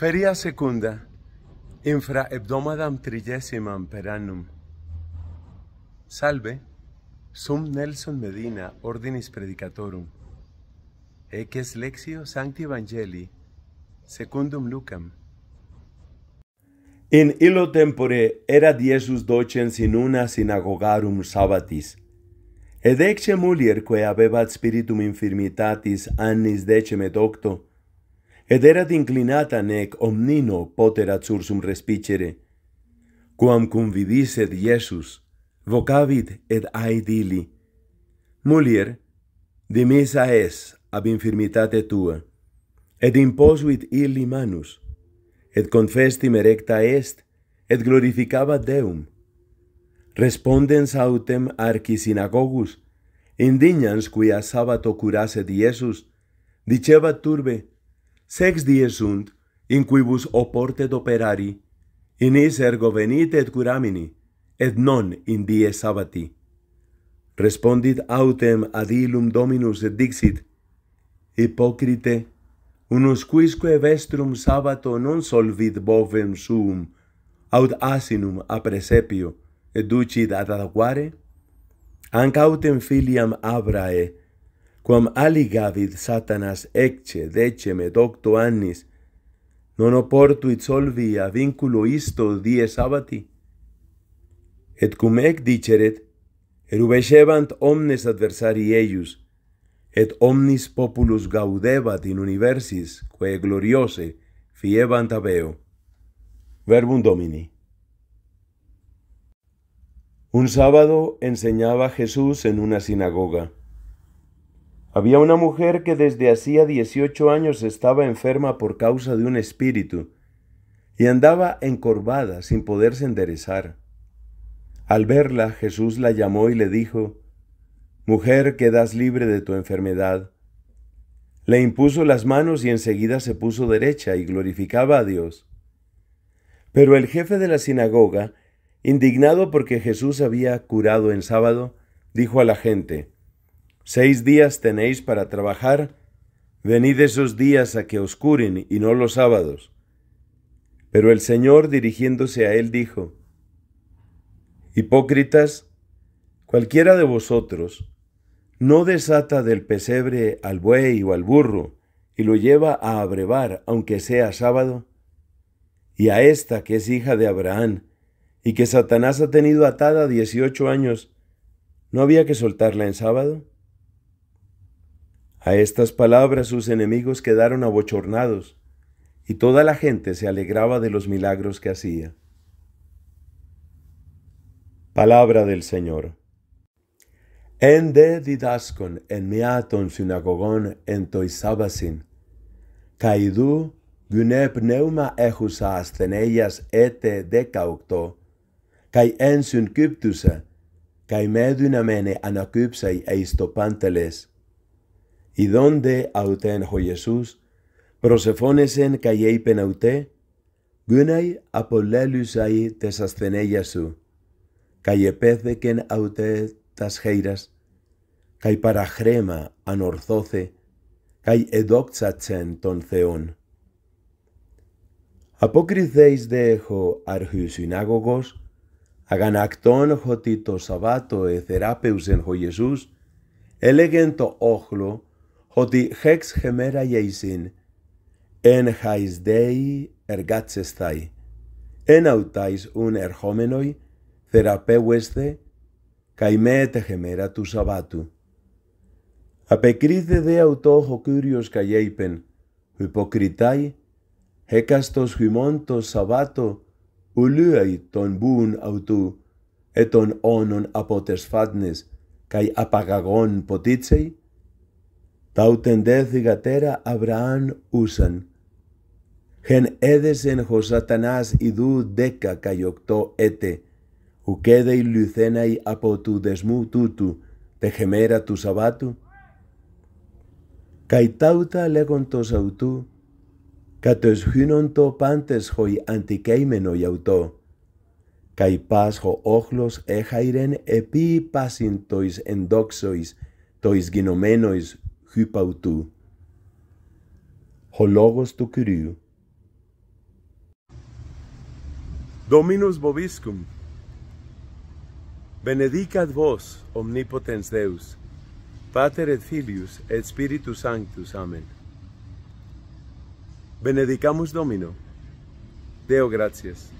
Feria secunda, infra hebdomadam trigésimam per annum. Salve, sum Nelson Medina, ordinis predicatorum. Eques lexio sancti evangelii, secundum Lucam. In illo tempore era diesus docens in una sinagogarum sabbatis. Ed ecce mulier que spiritum infirmitatis annis et docto, ed erat inclinata nec omnino poter sursum respicere. Quam cum Iesus, vocavit ed aid ili, mulier, dimisa es ab infirmitate tua, ed imposuit illi manus, et confestim erecta est, et glorificabat Deum. Respondens autem archi sinagogus, indignans quia sabato curaset Iesus, dicebat turbe, sex dies sunt in quibus oportet operari, in is ergo venite et curamini, et non in die sabbati. Respondit autem ad illum Dominus et dixit, Hipocrite, unus quisque vestrum sabbato non solvit bovem suum, aut asinum a presepio, et ducit ad adquare? Anc autem filiam Abrae, quam aligavit satanas ecce decem et octo annis, non oportuit solvi a vinculo isto die sabati. Et cum ec diceret, erubescebant omnes adversari eius, et omnis populus gaudebat in universis, quae gloriose fiebant abeo. Verbum Domini. Un sábado enseñaba Jesús en una sinagoga. Había una mujer que desde hacía 18 años estaba enferma por causa de un espíritu y andaba encorvada sin poderse enderezar. Al verla, Jesús la llamó y le dijo, Mujer, quedas libre de tu enfermedad. Le impuso las manos y enseguida se puso derecha y glorificaba a Dios. Pero el jefe de la sinagoga, indignado porque Jesús había curado en sábado, dijo a la gente, Seis días tenéis para trabajar, venid esos días a que oscuren y no los sábados. Pero el Señor dirigiéndose a él dijo, Hipócritas, cualquiera de vosotros no desata del pesebre al buey o al burro y lo lleva a abrevar aunque sea sábado, y a esta que es hija de Abraham y que Satanás ha tenido atada dieciocho años, ¿no había que soltarla en sábado? A estas palabras sus enemigos quedaron abochornados, y toda la gente se alegraba de los milagros que hacía. Palabra del Señor. En de didascon, en miaton sinagogon en toisabasin, caidu gunep neuma ejusa ascenellas ete decaucto, kai en sun cuptusa, kai medunamene anakypsai eistopanteles, y αυτέν auten Ιησούς, Jesús, προσεφώνεσεν καί είπεν αυτέ, γούναι απολέλουσαι τες ασθενέγιας σου, καί επέθεκεν αυτέ τας χέιρας, καί παραχρέμα ανορθώθε, καί εδόξατσεν τον Θεόν. Απόκριθείς δε έχω αρχίου συνάγωγος, αγανακτών ότι το Σαββάτο εθεράπευσεν ο Ιησούς, έλεγεν το όχλο hodi hex hemera yeisin en hais dei ergats en autais un erhomenoi therapeueste kai mete hemera tou sabatou apekrise de auto ho kyrios kai eipen hypokritai hekastos hymontos sabato ouluei ton boun auto eton onon apotesfatnes kai apagagon potitsei τα ουτεντέθηγα τέρα Αβραάν ούσαν. Χεν έδεσεν χω σατανάς ιδού δέκα καί οκτώ έτε, ουκέδε η λουθέναη από του δεσμού τούτου, τε χεμέρα του Σαββάτου. Καί ταύτα λέγον το Σαουτού, κατεσχύνον το πάντες η αντικέιμενο γιαουτό, καί πάσχο χω όχλος έχαιρεν επί πάσιν τοις ενδόξοις, τοις γινωμένοις Ip tu. Ho logos tu kyriu. Dominus boviscum. Benedicat vos, omnipotens Deus, pater et filius et spiritus sanctus. Amen. Benedicamus domino. Deo gratias.